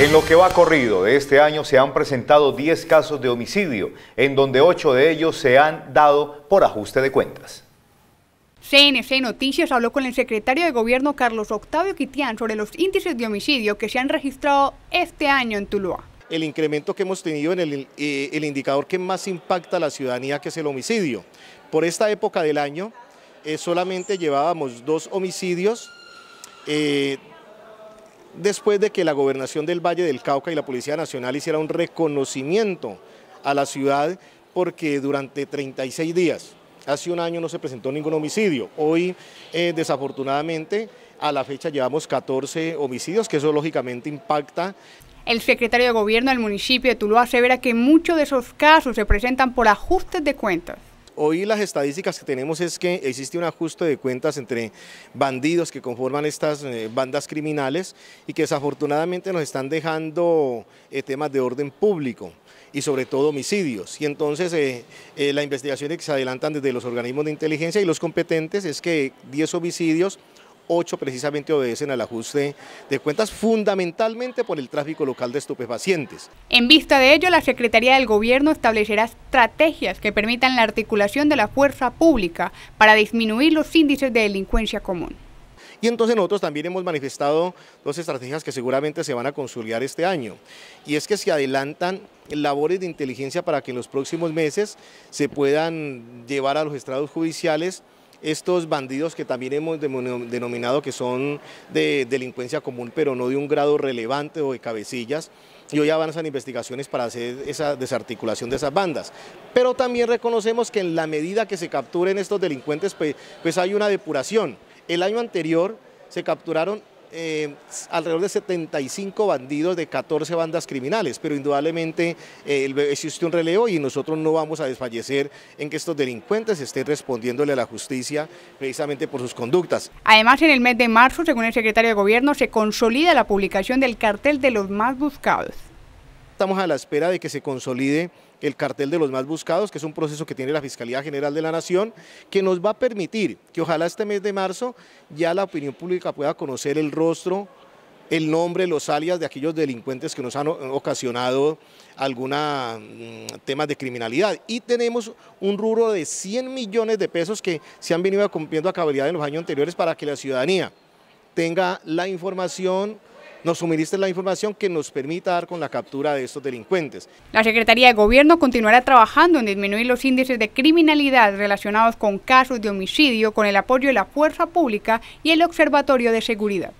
En lo que va corrido de este año se han presentado 10 casos de homicidio, en donde 8 de ellos se han dado por ajuste de cuentas. CNC Noticias habló con el secretario de Gobierno Carlos Octavio Quitián sobre los índices de homicidio que se han registrado este año en Tuluá. El incremento que hemos tenido en el, eh, indicador que más impacta a la ciudadanía, que es el homicidio. Por esta época del año eh, solamente llevábamos dos homicidios eh, después de que la gobernación del Valle del Cauca y la Policía Nacional hiciera un reconocimiento a la ciudad porque durante 36 días, hace un año no se presentó ningún homicidio. Hoy, eh, desafortunadamente, a la fecha llevamos 14 homicidios, que eso lógicamente impacta el secretario de Gobierno del municipio de Tuluá asevera que muchos de esos casos se presentan por ajustes de cuentas. Hoy las estadísticas que tenemos es que existe un ajuste de cuentas entre bandidos que conforman estas eh, bandas criminales y que desafortunadamente nos están dejando eh, temas de orden público y sobre todo homicidios. Y entonces eh, eh investigación las investigaciones que se adelantan desde los organismos de inteligencia y los competentes es que 10 homicidios ocho precisamente obedecen al ajuste de cuentas fundamentalmente por el tráfico local de estupefacientes. En vista de ello, la Secretaría del Gobierno establecerá estrategias que permitan la articulación de la fuerza pública para disminuir los índices de delincuencia común. Y entonces nosotros también hemos manifestado dos estrategias que seguramente se van a consolidar este año. Y es que se adelantan labores de inteligencia para que en los próximos meses se puedan llevar a los estrados judiciales estos bandidos que también hemos denominado que son de delincuencia común, pero no de un grado relevante o de cabecillas, y hoy avanzan investigaciones para hacer esa desarticulación de esas bandas. Pero también reconocemos que en la medida que se capturen estos delincuentes, pues, pues hay una depuración. El año anterior se capturaron eh, alrededor de 75 bandidos de 14 bandas criminales, pero indudablemente eh, existe un relevo y nosotros no vamos a desfallecer en que estos delincuentes estén respondiéndole a la justicia precisamente por sus conductas. Además, en el mes de marzo, según el secretario de Gobierno, se consolida la publicación del cartel de los más buscados estamos a la espera de que se consolide el cartel de los más buscados, que es un proceso que tiene la Fiscalía General de la Nación, que nos va a permitir que ojalá este mes de marzo ya la opinión pública pueda conocer el rostro, el nombre, los alias de aquellos delincuentes que nos han ocasionado alguna mm, temas de criminalidad. Y tenemos un rubro de 100 millones de pesos que se han venido cumpliendo a cabalidad en los años anteriores para que la ciudadanía tenga la información, nos suministren la información que nos permita dar con la captura de estos delincuentes. La Secretaría de Gobierno continuará trabajando en disminuir los índices de criminalidad relacionados con casos de homicidio con el apoyo de la fuerza pública y el Observatorio de Seguridad.